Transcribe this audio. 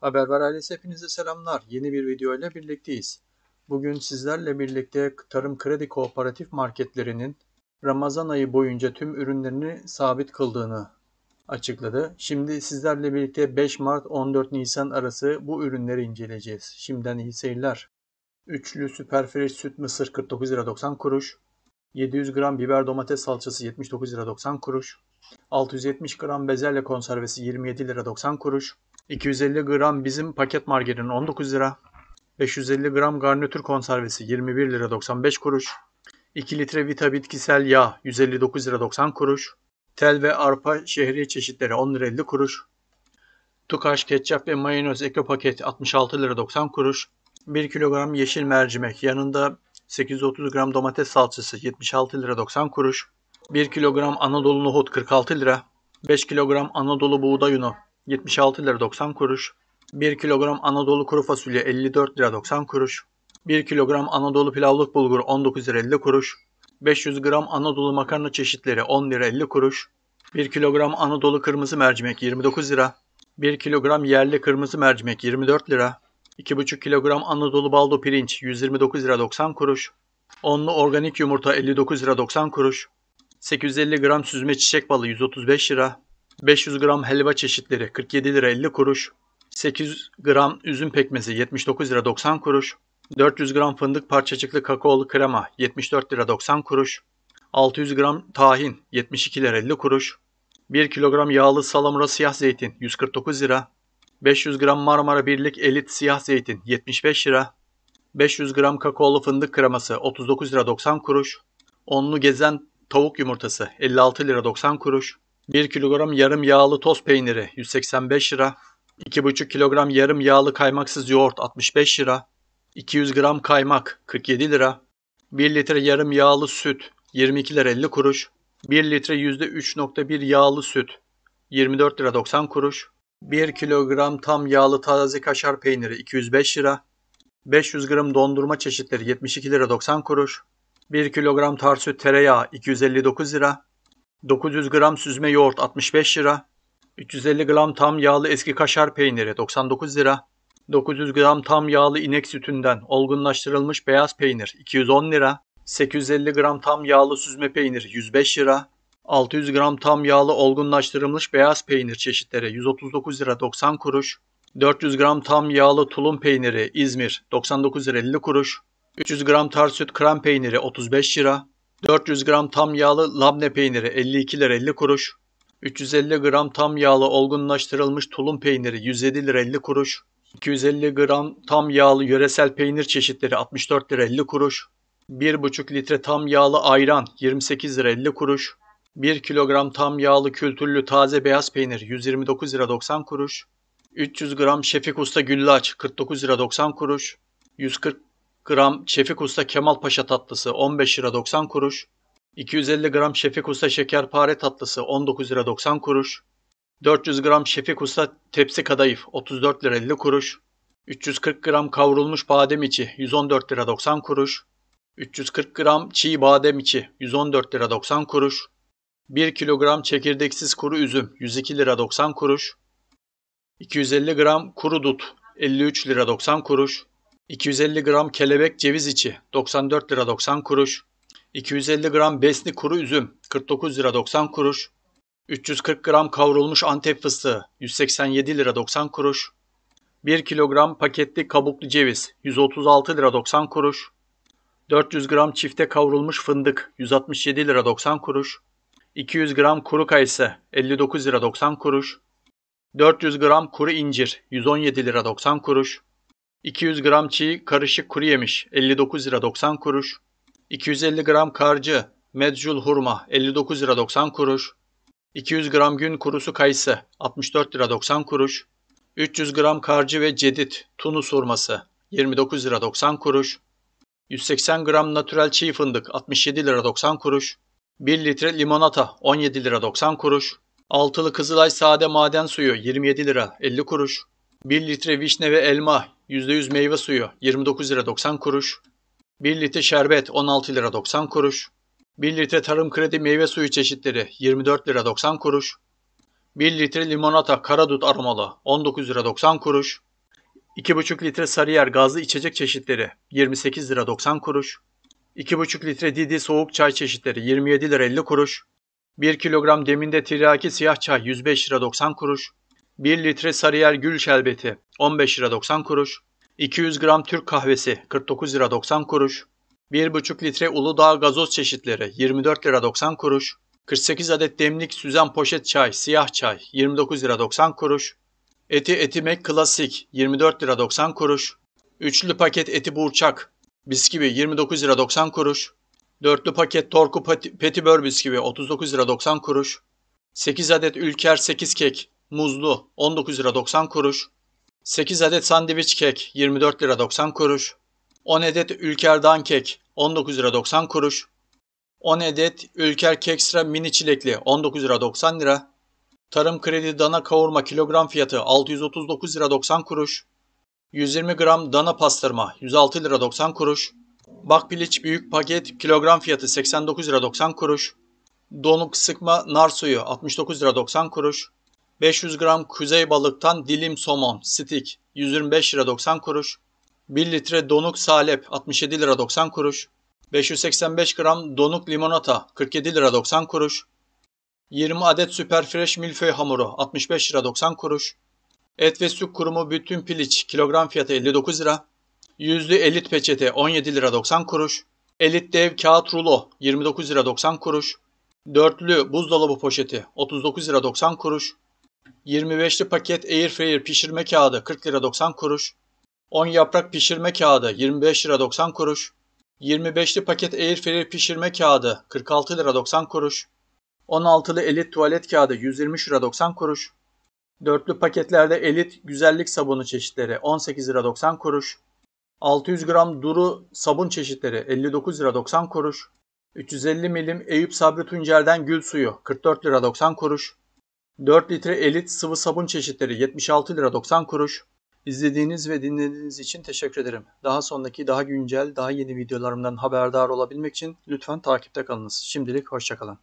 Haberver ailesi hepinize selamlar. Yeni bir video ile birlikteyiz. Bugün sizlerle birlikte Tarım Kredi Kooperatif marketlerinin Ramazan ayı boyunca tüm ürünlerini sabit kıldığını açıkladı. Şimdi sizlerle birlikte 5 Mart 14 Nisan arası bu ürünleri inceleyeceğiz. Şimdiden iyi seyirler. Üçlü süper fresh süt mısır 49 lira 90 kuruş. 700 gram biber domates salçası 79 lira 90 kuruş. 670 gram bezelye konservesi 27 lira 90 kuruş. 250 gram bizim paket margarin 19 lira. 550 gram garnitür konservesi 21 lira 95 kuruş. 2 litre Vita bitkisel yağ 159 lira 90 kuruş. Tel ve arpa şehriye çeşitleri 10 lira 50 kuruş. Tukaş ketçap ve mayonez eko paket 66 lira 90 kuruş. 1 kilogram yeşil mercimek yanında 830 gram domates salçası 76 lira 90 kuruş. 1 kilogram Anadolu nohut 46 lira. 5 kilogram Anadolu buğday unu 76 lira 90 kuruş. 1 kilogram Anadolu kuru fasulye 54 lira 90 kuruş. 1 kilogram Anadolu pilavlık bulgur 19 lira 50 kuruş. 500 gram Anadolu makarna çeşitleri 10 lira 50 kuruş. 1 kilogram Anadolu kırmızı mercimek 29 lira. 1 kilogram yerli kırmızı mercimek 24 lira. 2,5 kilogram Anadolu baldo pirinç 129 lira 90 kuruş. 10'lu organik yumurta 59 lira 90 kuruş. 850 gram süzme çiçek balı 135 lira. 500 gram helva çeşitleri 47 lira 50 kuruş, 800 gram üzüm pekmezi 79 lira 90 kuruş, 400 gram fındık parçacıklı kakaolu krema 74 lira 90 kuruş, 600 gram tahin 72 lira 50 kuruş, 1 kilogram yağlı salamura siyah zeytin 149 lira, 500 gram Marmara Birlik Elit siyah zeytin 75 lira, 500 gram kakaolu fındık kreması 39 lira 90 kuruş, onlu gezen tavuk yumurtası 56 lira 90 kuruş, 1 kilogram yarım yağlı toz peyniri 185 lira. 2,5 kilogram yarım yağlı kaymaksız yoğurt 65 lira. 200 gram kaymak 47 lira. 1 litre yarım yağlı süt 22 lira 50 kuruş. 1 litre %3.1 yağlı süt 24 lira 90 kuruş. 1 kilogram tam yağlı taze kaşar peyniri 205 lira. 500 gram dondurma çeşitleri 72 lira 90 kuruş. 1 kilogram tar tereyağı 259 lira. 900 gram süzme yoğurt 65 lira. 350 gram tam yağlı eski kaşar peyniri 99 lira. 900 gram tam yağlı inek sütünden olgunlaştırılmış beyaz peynir 210 lira. 850 gram tam yağlı süzme peynir 105 lira. 600 gram tam yağlı olgunlaştırılmış beyaz peynir çeşitleri 139 lira 90 kuruş. 400 gram tam yağlı tulum peyniri İzmir 99 lira 50 kuruş. 300 gram tarz süt krem peyniri 35 lira. 400 gram tam yağlı labne peyniri 52 lira 50 kuruş. 350 gram tam yağlı olgunlaştırılmış tulum peyniri 107 lira 50 kuruş. 250 gram tam yağlı yöresel peynir çeşitleri 64 lira 50 kuruş. 1,5 litre tam yağlı ayran 28 lira 50 kuruş. 1 kilogram tam yağlı kültürlü taze beyaz peynir 129 lira 90 kuruş. 300 gram Şefik Usta güllaç 49 lira 90 kuruş. 140 gram Şefik Usta Kemal Paşa tatlısı 15 lira 90 kuruş, 250 gram Şefik Usta Şekerpare tatlısı 19 lira 90 kuruş, 400 gram Şefik Usta tepsi kadayıf 34 lira 50 kuruş, 340 gram kavrulmuş badem içi 114 lira 90 kuruş, 340 gram çiğ badem içi 114 lira 90 kuruş, 1 kilogram çekirdeksiz kuru üzüm 102 lira 90 kuruş, 250 gram kuru dut 53 lira 90 kuruş, 250 gram kelebek ceviz içi 94 lira 90 kuruş. 250 gram besni kuru üzüm 49 lira 90 kuruş. 340 gram kavrulmuş antep fıstığı 187 lira 90 kuruş. 1 kilogram paketli kabuklu ceviz 136 lira 90 kuruş. 400 gram çifte kavrulmuş fındık 167 lira 90 kuruş. 200 gram kuru kayısı 59 lira 90 kuruş. 400 gram kuru incir 117 lira 90 kuruş. 200 gram çiğ karışık kuru yemiş 59 lira 90 kuruş. 250 gram karcı meczul hurma 59 lira 90 kuruş. 200 gram gün kurusu kayısı 64 lira 90 kuruş. 300 gram karcı ve cedit tunus hurması 29 lira 90 kuruş. 180 gram natürel çiğ fındık 67 lira 90 kuruş. 1 litre limonata 17 lira 90 kuruş. Altılı Kızılay sade maden suyu 27 lira 50 kuruş. 1 litre vişne ve elma %100 meyve suyu 29 lira 90 kuruş, 1 litre şerbet 16 lira 90 kuruş, 1 litre tarım kredi meyve suyu çeşitleri 24 lira 90 kuruş, 1 litre limonata karadut aromalı 19 lira 90 kuruş, 2,5 litre sarıyer gazlı içecek çeşitleri 28 lira 90 kuruş, 2,5 litre Didi soğuk çay çeşitleri 27 lira 50 kuruş, 1 kilogram deminde tiryaki siyah çay 105 lira 90 kuruş, 1 litre Sarıyer Gül Şerbeti 15 lira 90 kuruş, 200 gram Türk kahvesi 49 lira 90 kuruş, 1,5 litre Uludağ gazoz çeşitleri 24 lira 90 kuruş, 48 adet demlik süzen poşet çay, siyah çay 29 lira 90 kuruş, eti etimek klasik 24 lira 90 kuruş, üçlü paket eti burçak bisküvi 29 lira 90 kuruş, dörtlü paket torku petibör bisküvi 39 lira 90 kuruş, 8 adet ülker 8 kek muzlu 19 lira 90 kuruş, 8 adet sandviç kek 24 lira 90 kuruş, 10 adet ülkerdan kek 19 lira 90 kuruş, 10 adet ülker kekstra mini çilekli 19 lira 90 lira, tarım kredi dana kavurma kilogram fiyatı 639 lira 90 kuruş, 120 gram dana pastırma 106 lira 90 kuruş, bakpiliç büyük paket kilogram fiyatı 89 lira 90 kuruş, donuk sıkma nar suyu 69 lira 90 kuruş, 500 gram kuzey balıktan dilim somon, stik 125 lira 90 kuruş. 1 litre donuk salep 67 lira 90 kuruş. 585 gram donuk limonata 47 lira 90 kuruş. 20 adet süper fresh milföy hamuru 65 lira 90 kuruş. Et ve süt kurumu bütün piliç kilogram fiyatı 59 lira. Yüzlü elit peçete 17 lira 90 kuruş. Elit dev kağıt rulo 29 lira 90 kuruş. Dörtlü buzdolabı poşeti 39 lira 90 kuruş. 25'li paket air fryer pişirme kağıdı 40 lira 90 kuruş. 10 yaprak pişirme kağıdı 25 lira 90 kuruş. 25'li paket air fryer pişirme kağıdı 46 lira 90 kuruş. 16'lı elit tuvalet kağıdı 120 lira 90 kuruş. Dörtlü paketlerde elit güzellik sabunu çeşitleri 18 lira 90 kuruş. 600 gram duru sabun çeşitleri 59 lira 90 kuruş. 350 milim Eyüp Sabri Tuncer'den gül suyu 44 lira 90 kuruş. 4 litre elit sıvı sabun çeşitleri 76 lira 90 kuruş. İzlediğiniz ve dinlediğiniz için teşekkür ederim. Daha sonraki daha güncel, daha yeni videolarımdan haberdar olabilmek için lütfen takipte kalınız. Şimdilik hoşçakalın.